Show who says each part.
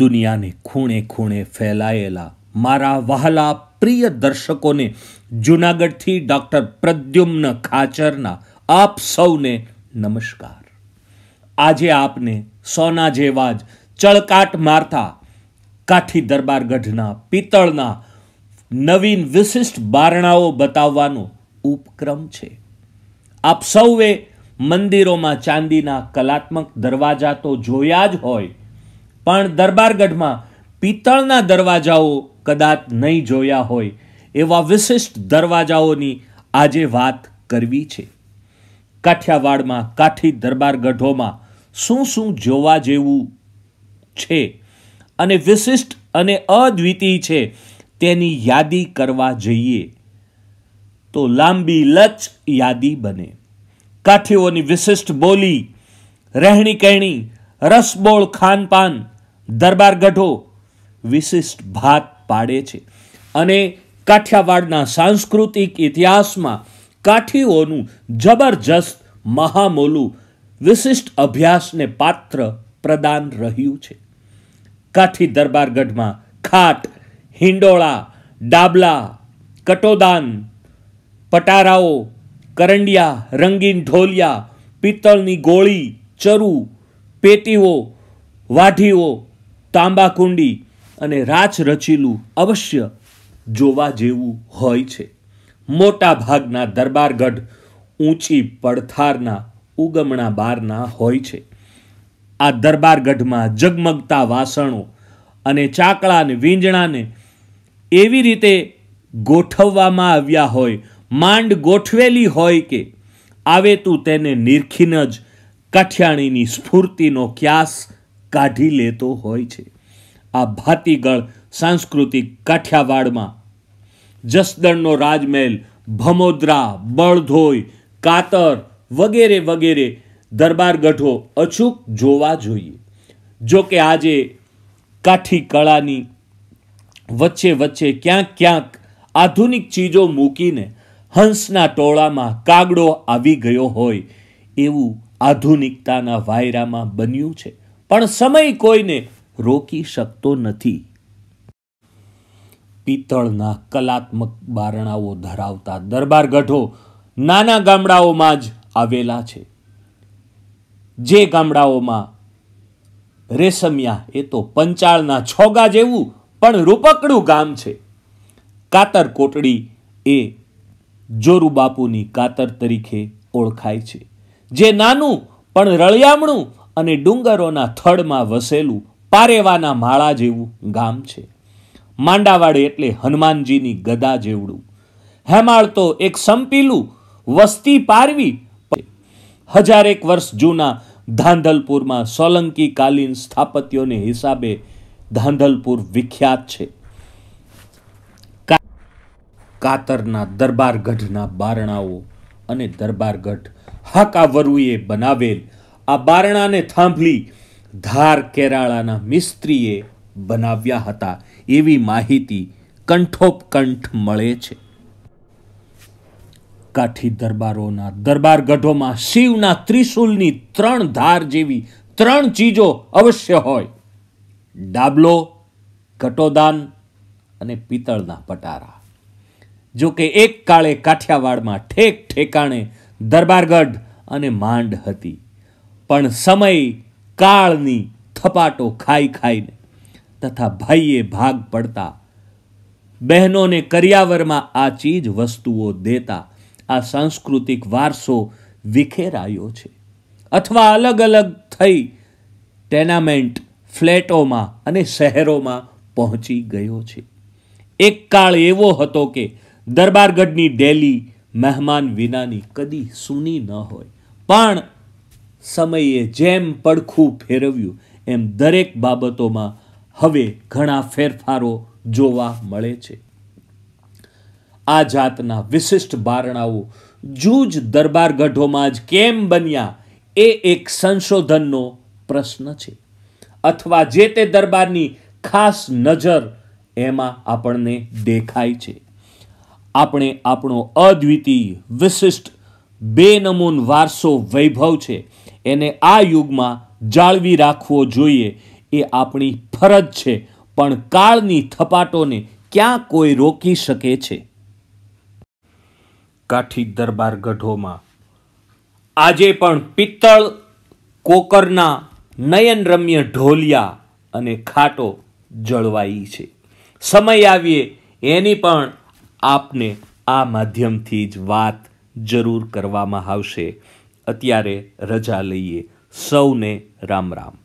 Speaker 1: દુનિયાને ખૂણે ખૂણે ફેલાયેલા મારા વહાલા પ્રિય દર્શકોને જૂનાગઢથી ડૉક્ટર પ્રદ્યુમ્ન ખાચરના આપ સૌને નમસ્કાર આજે આપને સોના જેવા જ ચળકાટ મારતા કાઠી દરબારગઢના પિત્તળના નવીન વિશિષ્ટ બારણાઓ બતાવવાનો ઉપક્રમ છે આપ સૌએ મંદિરોમાં ચાંદીના કલાત્મક દરવાજા તો જોયા જ હોય પણ દરબારગઢમાં પિત્તળના દરવાજાઓ કદાચ નહીં જોયા હોય એવા વિશિષ્ટ દરવાજાઓની આજે વાત કરવી છે કાઠિયાવાડમાં કાઠી દરબારગઢોમાં શું શું જોવા જેવું છે અને વિશિષ્ટ અને અદ્વિતીય છે તેની યાદી કરવા જઈએ તો લાંબી લચ યાદી બને કાઠીઓની વિશિષ્ટ બોલી રહેણી કહેણી રસબોળ ખાનપાન દરબાર ગઢો વિશિષ્ટ ભાત પાડે છે અને કાઠિયાવાડના સાંસ્કૃતિક ઇતિહાસમાં કાઠીઓનું જબરજસ્ત મહામોલું વિશિષ્ટ અભ્યાસને પાત્ર પ્રદાન રહ્યું છે કાઠી દરબારગઢમાં ખાટ હિંડોળા ડાબલા કટોદાન પટારાઓ કરંડિયા રંગીન ઢોલિયા પિત્તળની ગોળી ચરુ પેટીઓ વાઢીઓ તાંબાકુંડી અને રાચ રચીલું અવશ્ય જોવા જેવું હોય છે મોટા ભાગના દરબારગઢ ઊંચી પડથારના ઉગમણા બારના હોય છે આ દરબારગઢમાં ઝગમગતા વાસણો અને ચાકડાને વીંજણાને એવી રીતે ગોઠવવામાં આવ્યા હોય માંડ ગોઠવેલી હોય કે આવે તું તેને નિરખીન જ કાઠિયાણીની સ્ફૂર્તિનો ક્યાસ કાઢી લેતો હોય છે આ ભાતીગળ સાંસ્કૃતિક કાઠિયાવાડમાં જસદણનો રાજમહેલ ભમોદરા બળધોઈ કાતર વગેરે વગેરે દરબાર ગઢો અછૂક જોવા જોઈએ જો કે આજે કાઠી કળાની વચ્ચે વચ્ચે ક્યાંક ક્યાંક આધુનિક ચીજો મૂકીને હંસના ટોળામાં કાગડો આવી ગયો હોય એવું આધુનિકતાના વાયરામાં બન્યું છે પણ સમય કોઈને રોકી શકતો નથી પિત્તળના કલાત્મક બારણાઓ ધરાવતા દરબાર ગઢો નાના ગામડાઓમાં જ આવેલા છે જે ગામડાઓમાં રેશમિયા એ તો પંચાળના છોગા જેવું પણ રૂપકડું ગામ છે કાતર કોટડી એ જોરુ બાપુની કાતર તરીકે ઓળખાય છે જે નાનું પણ રળિયામણું અને ડુંગરોના થડમાં વસેલું પારેવાના માળા જેવું ગામ છે માંડાવાડે એટલે હનુમાનજીની ગદા જેવડું હેમાળ તો એક સંપીલું વસ્તી પારવી હજારેક વર્ષ જૂના ધાંધલપુરમાં સોલંકી કાલીન સ્થાપત્યોને હિસાબે ધાંધલપુર વિખ્યાત છે કાતરના દરબારગઢના બારણાઓ અને દરબારગઢ હાકાવરુએ બનાવેલ આ બારણાને થાંભલી ધાર કેરાળાના મિસ્ત્રીએ બનાવ્યા હતા એવી માહિતી કંઠોપકંઠ મળે છે કાઠી દરબારોના દરબાર ગઢોમાં શિવના ત્રિશુલની ત્રણ ધાર જેવી ત્રણ ચીજો અવશ્ય હોય ડાબલો કટોદાન અને પિત્તળના પટારા જો કે એક કાળે કાઠિયાવાડમાં ઠેક ઠેકાણે દરબારગઢ અને માંડ હતી પણ સમય કાળની થપાટો ખાઈ ખાઈને તથા ભાઈએ ભાગ પડતા બહેનોને કરિયાવરમાં આ ચીજ વસ્તુઓ દેતા આ સાંસ્કૃતિક વારસો વિખેરાયો છે અથવા અલગ અલગ થઈ ટેનામેન્ટ ફ્લેટોમાં અને શહેરોમાં પહોંચી ગયો છે એક કાળ એવો હતો કે દરબારગઢની ડેલી મહેમાન વિનાની કદી સૂની ન હોય પણ સમયે જેમ પડખું ફેરવ્યું એમ દરેક બાબતોમાં હવે ઘણા ફેરફારો જોવા મળે છે આ જાતના વિશિષ્ટ બારણાઓ જૂજ દરબારગઢોમાં જ કેમ બન્યા એ એક સંશોધનનો પ્રશ્ન છે અથવા જે તે દરબારની ખાસ નજર એમાં આપણને દેખાય છે આપણે આપણો અદ્વિતીય વિશિષ્ટ બેનમૂન વારસો વૈભવ છે એને આ યુગમાં જાળવી રાખવો જોઈએ એ આપણી ફરજ છે પણ કાળની થપાટોને ક્યાં કોઈ રોકી શકે છે કાઠી દરબાર ગઢોમાં આજે પણ પિત્તળ કોકરના નયનરમ્ય ઢોલિયા અને ખાટો જળવાઈ છે સમય આવીએ એની પણ આપને આ માધ્યમથી જ વાત જરૂર કરવામાં આવશે અત્યારે રજા લઈએ સૌને રામ રામ